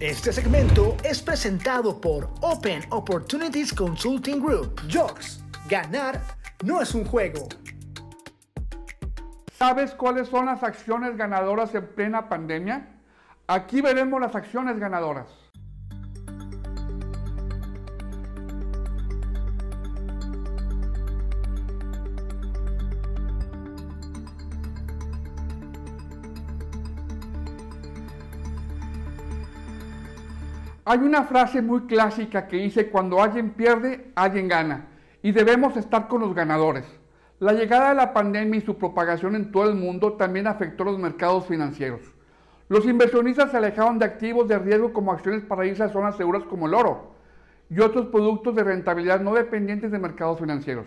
Este segmento es presentado por Open Opportunities Consulting Group. Jocks, ganar no es un juego. ¿Sabes cuáles son las acciones ganadoras en plena pandemia? Aquí veremos las acciones ganadoras. Hay una frase muy clásica que dice, cuando alguien pierde, alguien gana. Y debemos estar con los ganadores. La llegada de la pandemia y su propagación en todo el mundo también afectó los mercados financieros. Los inversionistas se alejaron de activos de riesgo como acciones para irse a zonas seguras como el oro y otros productos de rentabilidad no dependientes de mercados financieros.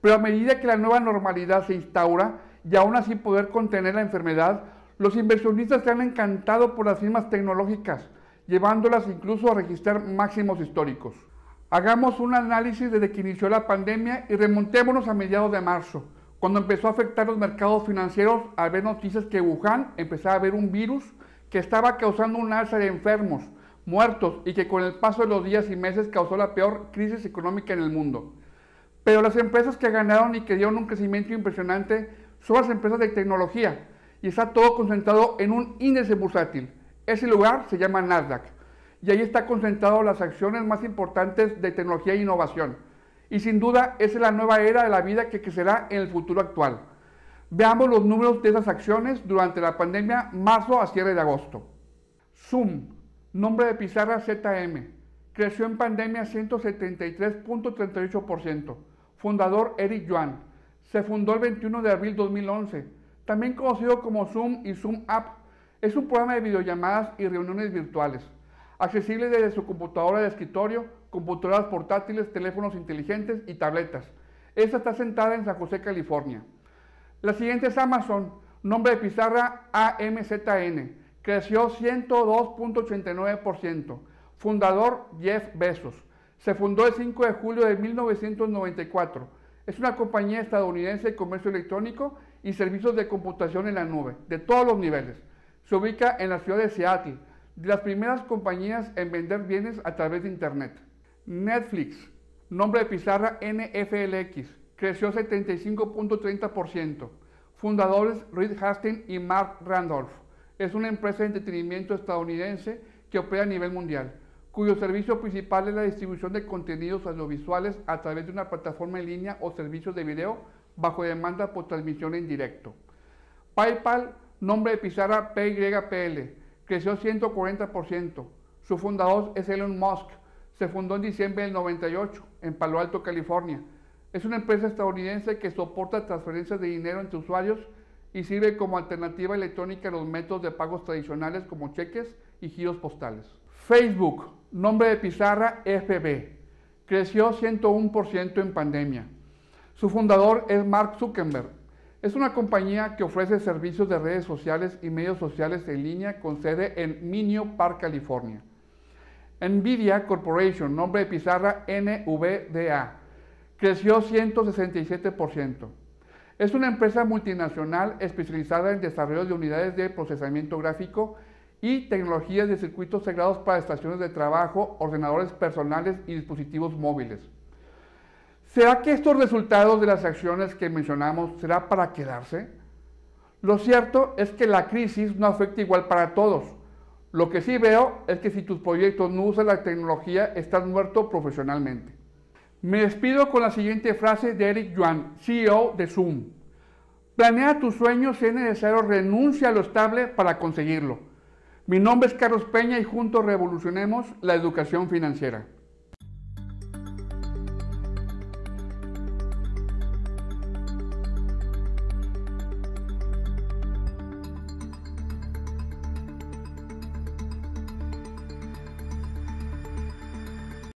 Pero a medida que la nueva normalidad se instaura y aún así poder contener la enfermedad, los inversionistas se han encantado por las firmas tecnológicas, llevándolas incluso a registrar máximos históricos. Hagamos un análisis desde que inició la pandemia y remontémonos a mediados de marzo, cuando empezó a afectar los mercados financieros al ver noticias que Wuhan empezaba a ver un virus que estaba causando un alza de enfermos, muertos y que con el paso de los días y meses causó la peor crisis económica en el mundo. Pero las empresas que ganaron y que dieron un crecimiento impresionante son las empresas de tecnología y está todo concentrado en un índice bursátil. Ese lugar se llama Nasdaq y ahí está concentrado las acciones más importantes de tecnología e innovación. Y sin duda esa es la nueva era de la vida que crecerá en el futuro actual. Veamos los números de esas acciones durante la pandemia marzo a cierre de agosto. Zoom, nombre de pizarra ZM, creció en pandemia 173.38%. Fundador Eric Yuan. Se fundó el 21 de abril 2011, también conocido como Zoom y Zoom App es un programa de videollamadas y reuniones virtuales, accesible desde su computadora de escritorio, computadoras portátiles, teléfonos inteligentes y tabletas. Esta está sentada en San José, California. La siguiente es Amazon, nombre de pizarra AMZN, creció 102.89%, fundador Jeff Bezos. Se fundó el 5 de julio de 1994. Es una compañía estadounidense de comercio electrónico y servicios de computación en la nube, de todos los niveles se ubica en la ciudad de Seattle, de las primeras compañías en vender bienes a través de Internet. Netflix, nombre de pizarra NFLX, creció 75.30%. Fundadores Reed Hastings y Mark Randolph. Es una empresa de entretenimiento estadounidense que opera a nivel mundial, cuyo servicio principal es la distribución de contenidos audiovisuales a través de una plataforma en línea o servicios de video bajo demanda por transmisión en directo. PayPal Nombre de pizarra PYPL. Creció 140%. Su fundador es Elon Musk. Se fundó en diciembre del 98 en Palo Alto, California. Es una empresa estadounidense que soporta transferencias de dinero entre usuarios y sirve como alternativa electrónica a los métodos de pagos tradicionales como cheques y giros postales. Facebook, nombre de pizarra FB, creció 101% en pandemia. Su fundador es Mark Zuckerberg, es una compañía que ofrece servicios de redes sociales y medios sociales en línea con sede en Minio Park, California. Nvidia Corporation, nombre de pizarra NVDA, creció 167%. Es una empresa multinacional especializada en desarrollo de unidades de procesamiento gráfico y tecnologías de circuitos integrados para estaciones de trabajo, ordenadores personales y dispositivos móviles. ¿Será que estos resultados de las acciones que mencionamos será para quedarse? Lo cierto es que la crisis no afecta igual para todos. Lo que sí veo es que si tus proyectos no usan la tecnología, estás muerto profesionalmente. Me despido con la siguiente frase de Eric Yuan, CEO de Zoom. Planea tus sueños si es necesario renuncia a lo estable para conseguirlo. Mi nombre es Carlos Peña y juntos revolucionemos la educación financiera.